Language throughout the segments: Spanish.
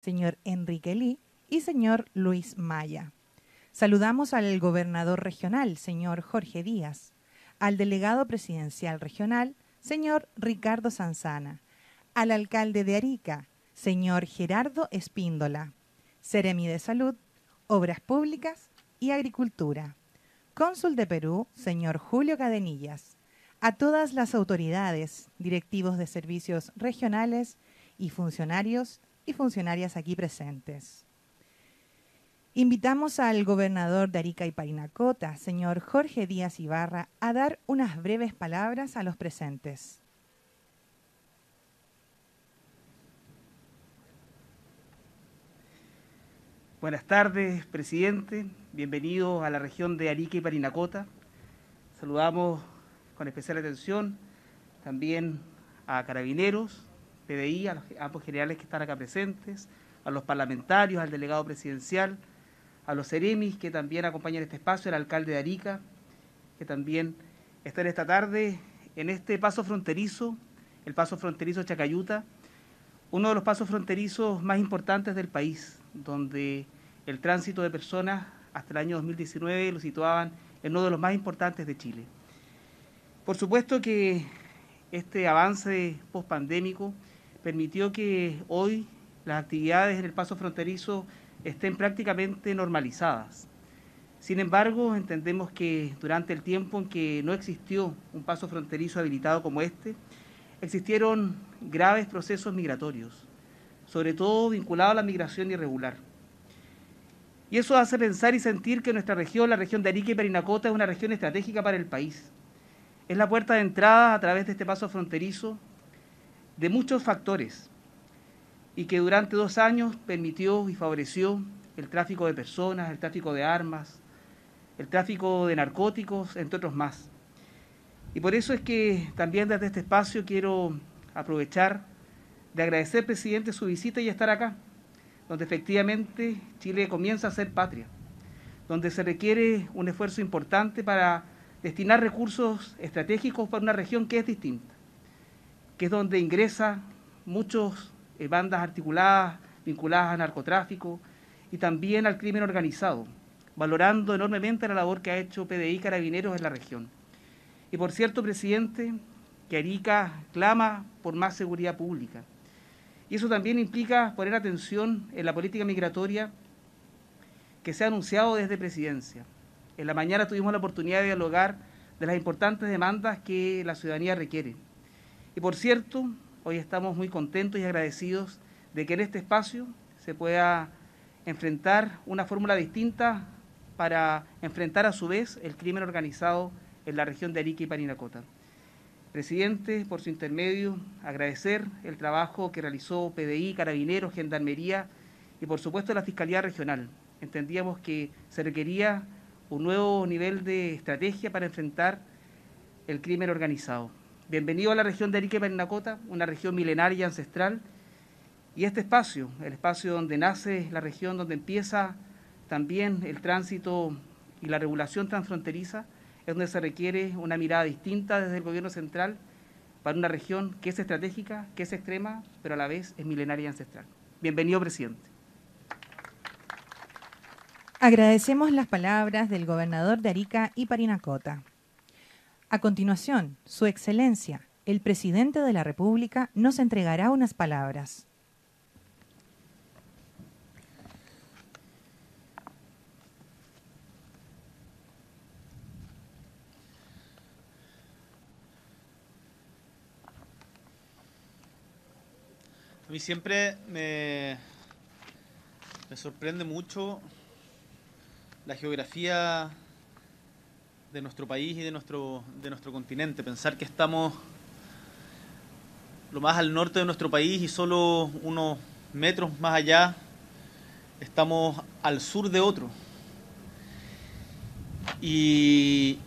señor Enrique Lee y señor Luis Maya. Saludamos al gobernador regional, señor Jorge Díaz, al delegado presidencial regional, señor Ricardo Sanzana, al alcalde de Arica, señor Gerardo Espíndola, Seremi de Salud, Obras Públicas y Agricultura, cónsul de Perú, señor Julio Cadenillas, a todas las autoridades, directivos de servicios regionales y funcionarios y funcionarias aquí presentes. Invitamos al gobernador de Arica y Parinacota, señor Jorge Díaz Ibarra, a dar unas breves palabras a los presentes. Buenas tardes, presidente. Bienvenidos a la región de Arica y Parinacota. Saludamos con especial atención también a carabineros, PDI, a los ambos generales que están acá presentes, a los parlamentarios, al delegado presidencial, a los seremis que también acompañan este espacio, al alcalde de Arica, que también está en esta tarde en este paso fronterizo, el paso fronterizo Chacayuta, uno de los pasos fronterizos más importantes del país, donde el tránsito de personas hasta el año 2019 lo situaban en uno de los más importantes de Chile. Por supuesto que este avance pospandémico permitió que hoy las actividades en el paso fronterizo estén prácticamente normalizadas. Sin embargo, entendemos que durante el tiempo en que no existió un paso fronterizo habilitado como este, existieron graves procesos migratorios, sobre todo vinculados a la migración irregular. Y eso hace pensar y sentir que nuestra región, la región de Arica y Perinacota, es una región estratégica para el país. Es la puerta de entrada a través de este paso fronterizo de muchos factores y que durante dos años permitió y favoreció el tráfico de personas, el tráfico de armas, el tráfico de narcóticos, entre otros más. Y por eso es que también desde este espacio quiero aprovechar de agradecer, presidente, su visita y estar acá, donde efectivamente Chile comienza a ser patria, donde se requiere un esfuerzo importante para destinar recursos estratégicos para una región que es distinta que es donde ingresan muchas eh, bandas articuladas vinculadas al narcotráfico y también al crimen organizado, valorando enormemente la labor que ha hecho PDI Carabineros en la región. Y por cierto, presidente, que clama por más seguridad pública. Y eso también implica poner atención en la política migratoria que se ha anunciado desde presidencia. En la mañana tuvimos la oportunidad de dialogar de las importantes demandas que la ciudadanía requiere. Y por cierto, hoy estamos muy contentos y agradecidos de que en este espacio se pueda enfrentar una fórmula distinta para enfrentar a su vez el crimen organizado en la región de Arica y Parinacota. Presidente, por su intermedio, agradecer el trabajo que realizó PDI, Carabineros, Gendarmería y por supuesto la Fiscalía Regional. Entendíamos que se requería un nuevo nivel de estrategia para enfrentar el crimen organizado. Bienvenido a la región de Arica y Parinacota, una región milenaria y ancestral. Y este espacio, el espacio donde nace la región, donde empieza también el tránsito y la regulación transfronteriza, es donde se requiere una mirada distinta desde el gobierno central para una región que es estratégica, que es extrema, pero a la vez es milenaria y ancestral. Bienvenido, presidente. Agradecemos las palabras del gobernador de Arica y Parinacota. A continuación, Su Excelencia, el Presidente de la República, nos entregará unas palabras. A mí siempre me, sorprende mucho la geografía de nuestro país y de nuestro, de nuestro continente. Pensar que estamos lo más al norte de nuestro país y solo unos metros más allá estamos al sur de otro. Y,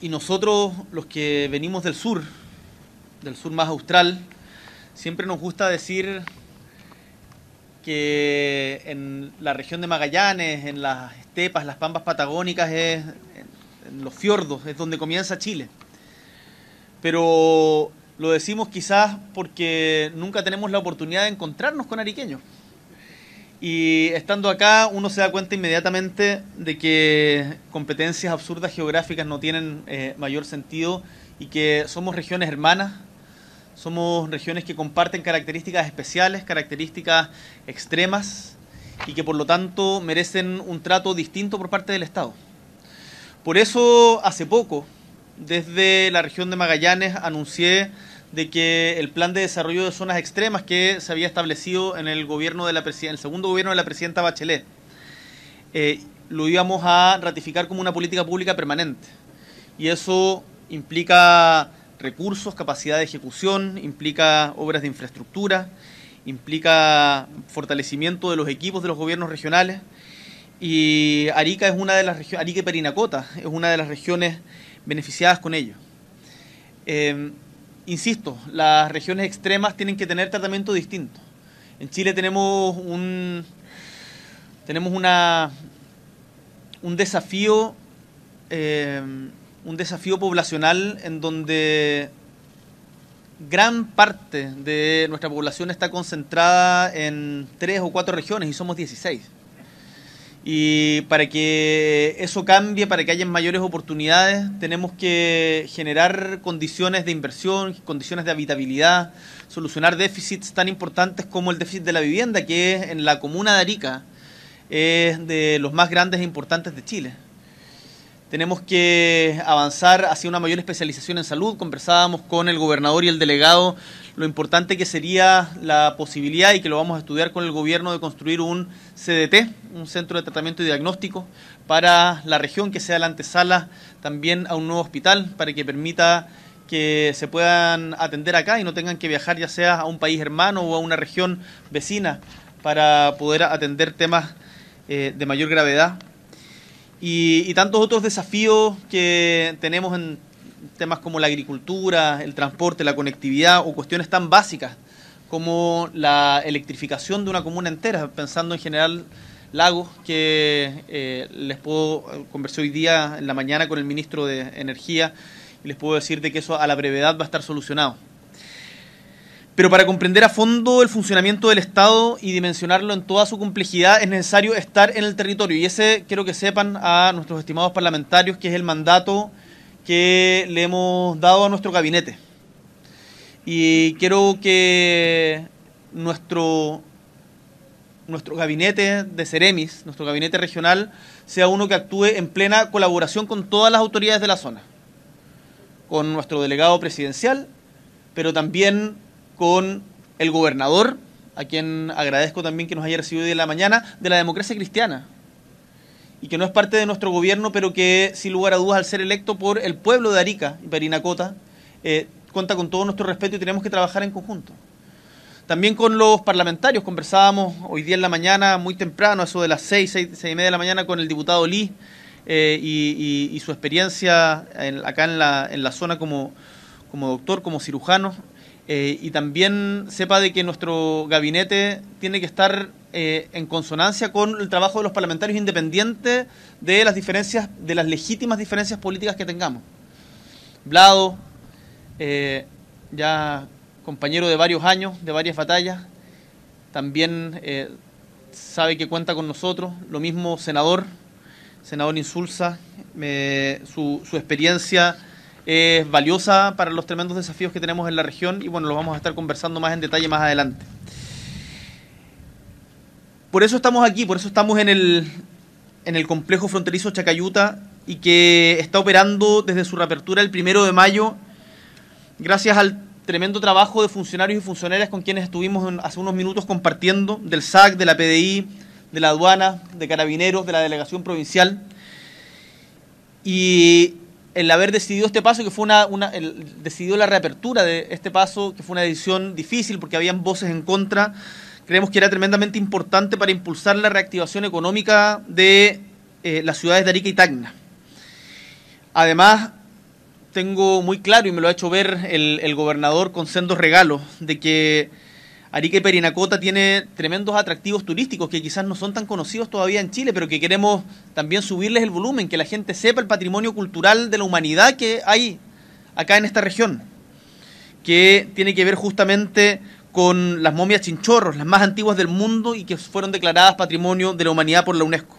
y nosotros, los que venimos del sur, del sur más austral, siempre nos gusta decir que en la región de Magallanes, en las estepas, las pampas patagónicas, es los fiordos, es donde comienza Chile. Pero lo decimos quizás porque nunca tenemos la oportunidad de encontrarnos con ariqueños. Y estando acá uno se da cuenta inmediatamente de que competencias absurdas geográficas no tienen eh, mayor sentido y que somos regiones hermanas, somos regiones que comparten características especiales, características extremas y que por lo tanto merecen un trato distinto por parte del Estado. Por eso hace poco, desde la región de Magallanes, anuncié de que el plan de desarrollo de zonas extremas que se había establecido en el gobierno segundo gobierno de la presidenta Bachelet eh, lo íbamos a ratificar como una política pública permanente y eso implica recursos, capacidad de ejecución, implica obras de infraestructura, implica fortalecimiento de los equipos de los gobiernos regionales y Arica es una de las regiones, Arica y Perinacota es una de las regiones beneficiadas con ello. Em, insisto, las regiones extremas tienen que tener tratamiento distinto. En Chile tenemos un tenemos una un desafío em, un desafío poblacional en donde gran parte de nuestra población está concentrada en tres o cuatro regiones y somos 16. Y para que eso cambie, para que haya mayores oportunidades, tenemos que generar condiciones de inversión, condiciones de habitabilidad, solucionar déficits tan importantes como el déficit de la vivienda, que en la comuna de Arica es de los más grandes e importantes de Chile tenemos que avanzar hacia una mayor especialización en salud. Conversábamos con el gobernador y el delegado lo importante que sería la posibilidad, y que lo vamos a estudiar con el gobierno, de construir un CDT, un centro de tratamiento y diagnóstico, para la región, que sea la antesala también a un nuevo hospital, para que permita que se puedan atender acá y no tengan que viajar ya sea a un país hermano o a una región vecina para poder atender temas eh, de mayor gravedad y, tantos otros desafíos que tenemos en temas como la agricultura, el transporte, la conectividad o cuestiones tan básicas como la electrificación de una comuna entera, pensando en general Lagos, que eh, les puedo, conversar hoy día en la mañana con el ministro de Energía y les puedo decir de que eso a la brevedad va a estar solucionado. Pero para comprender a fondo el funcionamiento del Estado y dimensionarlo en toda su complejidad es necesario estar en el territorio. Y ese quiero que sepan a nuestros estimados parlamentarios que es el mandato que le hemos dado a nuestro gabinete. Y quiero que nuestro, nuestro gabinete de Ceremis, nuestro gabinete regional, sea uno que actúe en plena colaboración con todas las autoridades de la zona, con nuestro delegado presidencial, pero también con el gobernador, a quien agradezco también que nos haya recibido hoy en la mañana, de la democracia cristiana, y que no es parte de nuestro gobierno, pero que sin lugar a dudas al ser electo por el pueblo de Arica y Perinacota, eh, cuenta con todo nuestro respeto y tenemos que trabajar en conjunto. También con los parlamentarios, conversábamos hoy día en la mañana, muy temprano, eso de las seis, seis seis y media de la mañana, con el diputado Lee eh, y, su experiencia acá en la, en la zona como, como doctor, como cirujano, eh, y también sepa de que nuestro gabinete tiene que estar eh, en consonancia con el trabajo de los parlamentarios independiente de las diferencias, de las legítimas diferencias políticas que tengamos. Blado, eh, ya compañero de varios años, de varias batallas, también sabe que cuenta con nosotros, lo mismo senador, senador Insulsa, su, su experiencia es valiosa para los tremendos desafíos que tenemos en la región y bueno, lo vamos a estar conversando más en detalle más adelante. Por eso estamos aquí, por eso estamos en el, complejo fronterizo Chacayuta y que está operando desde su reapertura el primero de mayo, gracias al tremendo trabajo de funcionarios y funcionarias con quienes estuvimos hace unos minutos compartiendo, del SAC, de la PDI, de la aduana, de carabineros, de la delegación provincial. Y el haber decidido este paso, que fue una, decidió la reapertura de este paso, que fue una decisión difícil porque habían voces en contra, creemos que era tremendamente importante para impulsar la reactivación económica de eh, las ciudades de Arica y Tacna. Además, tengo muy claro, y me lo ha hecho ver el, el gobernador con sendos regalos, de que Arica Perinacota tiene tremendos atractivos turísticos que quizás no son tan conocidos todavía en Chile, pero que queremos también subirles el volumen, que la gente sepa el patrimonio cultural de la humanidad que hay acá en esta región, que tiene que ver justamente con las momias chinchorros, las más antiguas del mundo y que fueron declaradas patrimonio de la humanidad por la UNESCO.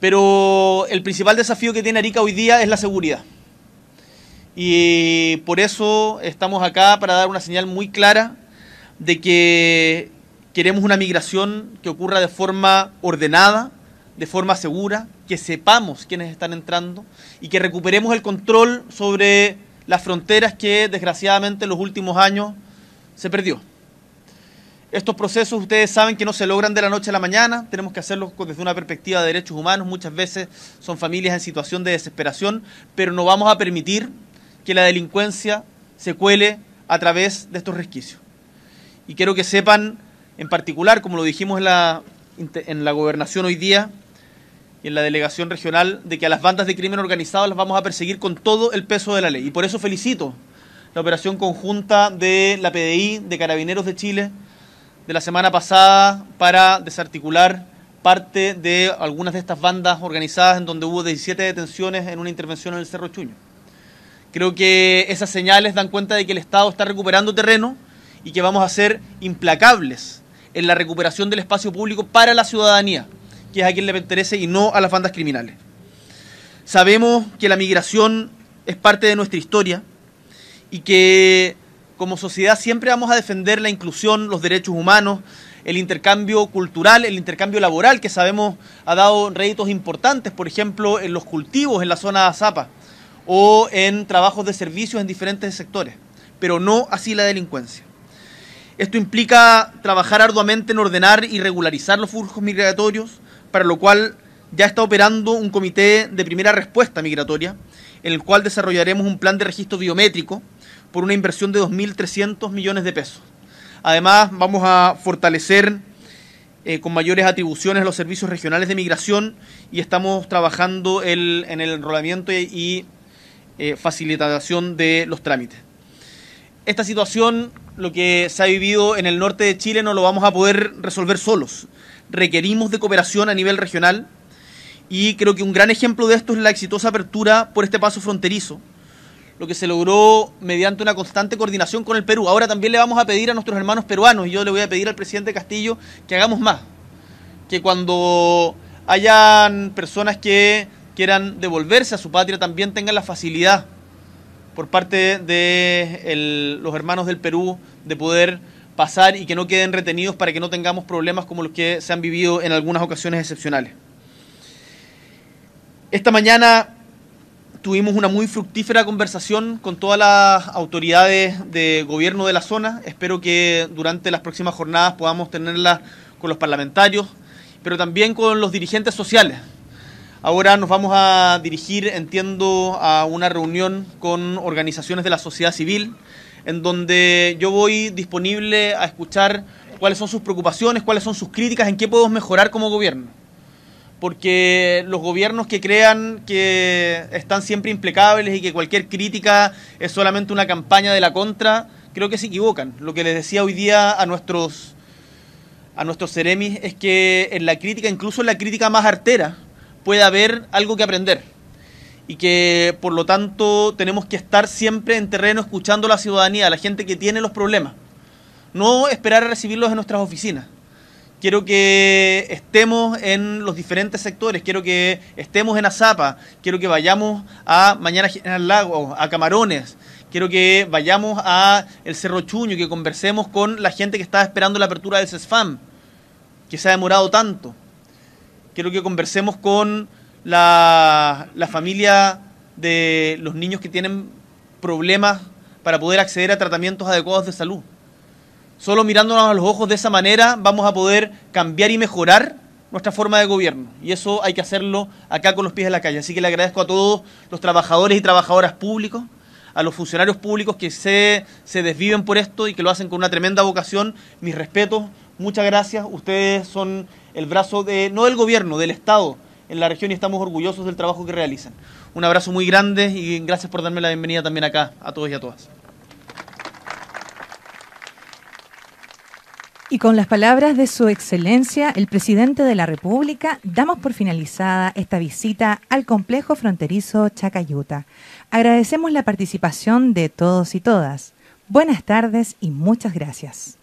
Pero el principal desafío que tiene Arica hoy día es la seguridad. Y por eso estamos acá para dar una señal muy clara de que queremos una migración que ocurra de forma ordenada, de forma segura, que sepamos quiénes están entrando y que recuperemos el control sobre las fronteras que desgraciadamente en los últimos años se perdió. Estos procesos ustedes saben que no se logran de la noche a la mañana, tenemos que hacerlos desde una perspectiva de derechos humanos, muchas veces son familias en situación de desesperación, pero no vamos a permitir que la delincuencia se cuele a través de estos resquicios y quiero que sepan en particular, como lo dijimos en la, en la gobernación hoy día y en la delegación regional, de que a las bandas de crimen organizado las vamos a perseguir con todo el peso de la ley. Y por eso felicito la operación conjunta de la PDI, de Carabineros de Chile, de la semana pasada para desarticular parte de algunas de estas bandas organizadas en donde hubo 17 detenciones en una intervención en el Cerro Chuño. Creo que esas señales dan cuenta de que el Estado está recuperando terreno y que vamos a ser implacables en la recuperación del espacio público para la ciudadanía, que es a quien le interese y no a las bandas criminales. Sabemos que la migración es parte de nuestra historia y que como sociedad siempre vamos a defender la inclusión, los derechos humanos, el intercambio cultural, el intercambio laboral, que sabemos ha dado réditos importantes, por ejemplo, en los cultivos en la zona de Azapa o en trabajos de servicios en diferentes sectores, pero no así la delincuencia. Esto implica trabajar arduamente en ordenar y regularizar los flujos migratorios, para lo cual ya está operando un comité de primera respuesta migratoria, en el cual desarrollaremos un plan de registro biométrico por una inversión de 2.300 millones de pesos. Además, vamos a fortalecer eh, con mayores atribuciones los servicios regionales de migración y estamos trabajando en el enrolamiento y, eh, facilitación de los trámites. Esta situación lo que se ha vivido en el norte de Chile no lo vamos a poder resolver solos. Requerimos de cooperación a nivel regional y creo que un gran ejemplo de esto es la exitosa apertura por este paso fronterizo, lo que se logró mediante una constante coordinación con el Perú. Ahora también le vamos a pedir a nuestros hermanos peruanos, y yo le voy a pedir al presidente Castillo que hagamos más, que cuando hayan personas que quieran devolverse a su patria también tengan la facilidad por parte de los hermanos del Perú de poder pasar y que no queden retenidos para que no tengamos problemas como los que se han vivido en algunas ocasiones excepcionales. Esta mañana tuvimos una muy fructífera conversación con todas las autoridades de gobierno de la zona. Espero que durante las próximas jornadas podamos tenerla con los parlamentarios, pero también con los dirigentes sociales. Ahora nos vamos a dirigir, entiendo, a una reunión con organizaciones de la sociedad civil, en donde yo voy disponible a escuchar cuáles son sus preocupaciones, cuáles son sus críticas, en qué podemos mejorar como gobierno. Porque los gobiernos que crean que están siempre implacables y que cualquier crítica es solamente una campaña de la contra, creo que se equivocan. Lo que les decía hoy día a nuestros a nuestros ceremis es que en la crítica, incluso en la crítica más artera, puede haber algo que aprender y que por lo tanto tenemos que estar siempre en terreno escuchando a la ciudadanía, a la gente que tiene los problemas. No esperar a recibirlos en nuestras oficinas. Quiero que estemos en los diferentes sectores, quiero que estemos en Azapa, quiero que vayamos a Mañana General Lago, a Camarones, quiero que vayamos a el Cerro Chuño, que conversemos con la gente que está esperando la apertura del CESFAM, que se ha demorado tanto quiero que conversemos con la, familia de los niños que tienen problemas para poder acceder a tratamientos adecuados de salud. Solo mirándonos a los ojos de esa manera vamos a poder cambiar y mejorar nuestra forma de gobierno. Y eso hay que hacerlo acá con los pies en la calle. Así que le agradezco a todos los trabajadores y trabajadoras públicos, a los funcionarios públicos que se, se desviven por esto y que lo hacen con una tremenda vocación. Mis respetos, Muchas gracias. Ustedes son el brazo, de, no del gobierno, del Estado en la región y estamos orgullosos del trabajo que realizan. Un abrazo muy grande y gracias por darme la bienvenida también acá a todos y a todas. Y con las palabras de Su Excelencia, el Presidente de la República, damos por finalizada esta visita al complejo fronterizo Chacayuta. Agradecemos la participación de todos y todas. Buenas tardes y muchas gracias.